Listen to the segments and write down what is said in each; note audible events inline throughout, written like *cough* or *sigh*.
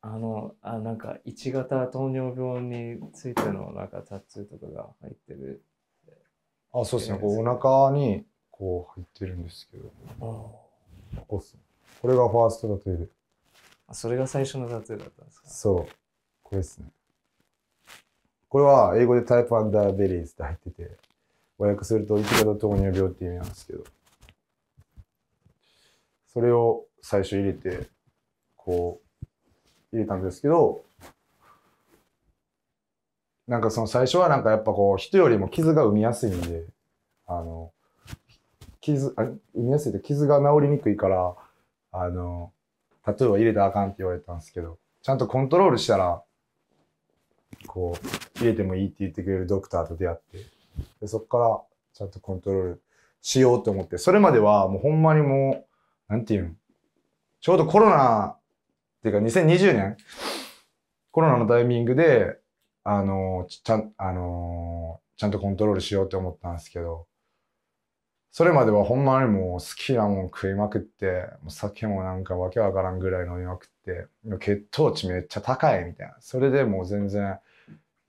あの、あ、なんか、1型糖尿病についてのなんかタトーとかが入ってる。あ、そうですね。こうお腹にこう入ってるんですけど。あこれがファーストタトゥーで。あ、それが最初のタトゥーだったんですかそう。これですね。これは英語でタイプアンダーベリーズって入ってて、和訳すると1型糖尿病って意味なんですけど。それを最初入れて、こう、入れたんですけど、なんかその最初はなんかやっぱこう、人よりも傷が生みやすいんで、あの、傷、あ生みやすいと傷が治りにくいから、あの、タトゥーは入れたらあかんって言われたんですけど、ちゃんとコントロールしたら、こう、入れてもいいって言ってくれるドクターと出会って、でそこからちゃんとコントロールしようと思って、それまではもうほんまにもう、なんていうん、ちょうどコロナていうか2020年、コロナのタイミングで、あの、ちゃん、あのちゃんとコントロールしようって思ったんですけど、それまではほんまにもう好きなもん食いまくって、もう酒もなんかわけわからんぐらい飲みまくって、血糖値めっちゃ高いみたいな。それでもう全然、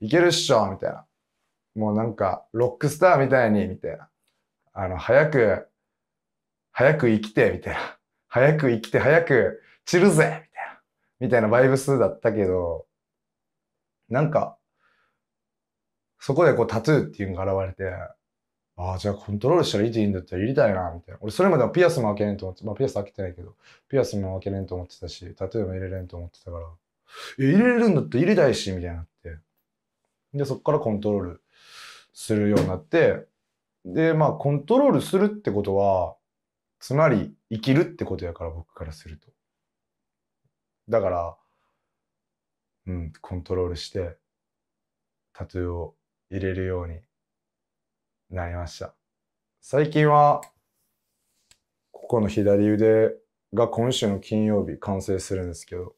いけるっしょみたいな。もうなんか、ロックスターみたいに、みたいな。あの、早く、早く生きて、みたいな。早く生きて、早く散るぜみたいなバイブスだったけど、なんか、そこでこうタトゥーっていうのが現れて、ああ、じゃあコントロールしたらいっていいんだったら入れたいな、みたいな。俺それまではピアスも開けれんと思って、まあピアス開けてないけど、ピアスも開けれんと思ってたし、タトゥーも入れれんと思ってたから、え、入れれるんだったら入れたいし、みたいになって。で、そっからコントロールするようになって、で、まあコントロールするってことは、つまり生きるってことやから僕からすると。だから、うん、コントロールしてタトゥーを入れるようになりました最近はここの左腕が今週の金曜日完成するんですけど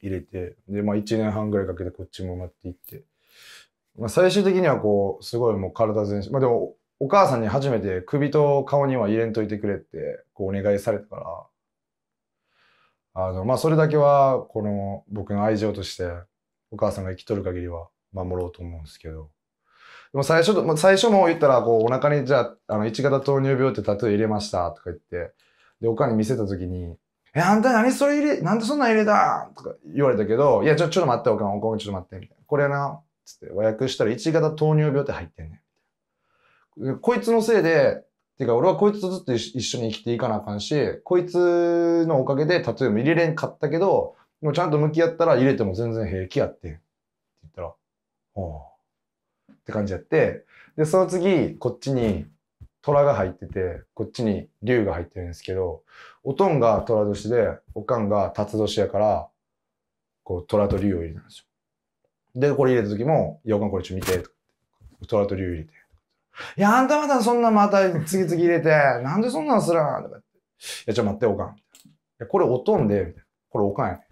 入れてでまあ1年半ぐらいかけてこっちも埋まっていって、まあ、最終的にはこうすごいもう体全身まあでもお母さんに初めて首と顔には入れんといてくれってこうお願いされたからあの、まあ、それだけは、この、僕の愛情として、お母さんが生きとる限りは守ろうと思うんですけど。でも最初、まあ、最初も言ったら、こう、お腹に、じゃあ、あの、1型糖尿病ってタトゥー入れましたとか言って、で、お母んに見せた時に、え、あんた何それ入れ、なんでそんなん入れたとか言われたけど、いや、ちょ、ちょっと待って、お母さん、お母さん、ちょっと待って、みたいな。これな、つって、和訳したら1型糖尿病って入ってんねん。こいつのせいで、てか、俺はこいつとずっと一緒に生きていかなあかんし、こいつのおかげでタトゥーも入れれんかったけど、もうちゃんと向き合ったら入れても全然平気やって。って言ったら、はあ、って感じやって、で、その次、こっちに虎が入ってて、こっちに竜が入ってるんですけど、おとんが虎年で、おかんが辰年やから、こう、虎と竜を入れたんですよ。で、これ入れた時も、いや、おかんこれちょ見て、虎と竜入れて。いや、あんたまたそんなまた次々入れて、なんでそんなんすらんとかって。いや、ちょ、待って、おかん。いや、これおとんで、これおかんやね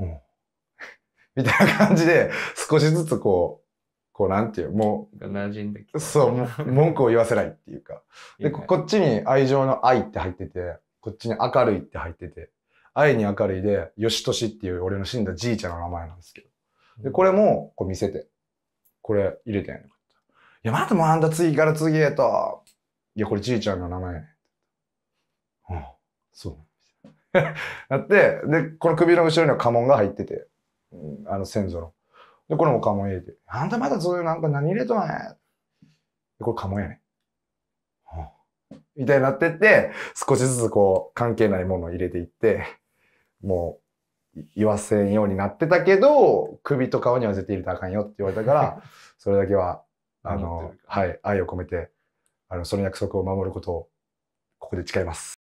うん。*laughs* みたいな感じで、少しずつこう、こうなんていう、もう、馴染んできた。そう、文句を言わせないっていうか。*laughs* で、こっちに愛情の愛って入ってて、こっちに明るいって入ってて、愛に明るいで、よとしっていう俺の死んだじいちゃんの名前なんですけど。で、これも、こう見せて、これ入れてんのや、またもうあんた次から次へと。いや、これじいちゃんの名前。ああ、そうなん *laughs* なって、で、この首の後ろには家紋が入ってて、うん、あの先祖の。で、これも家紋入れて。あんたまだそういうなんか何入れとんねん。これ家紋やねん。はあ、みたいになってって、少しずつこう、関係ないものを入れていって、もう、言わせんようになってたけど、首と顔には絶対入れたらあかんよって言われたから、それだけはあの、はい、愛を込めて、あの、その約束を守ることを、ここで誓います。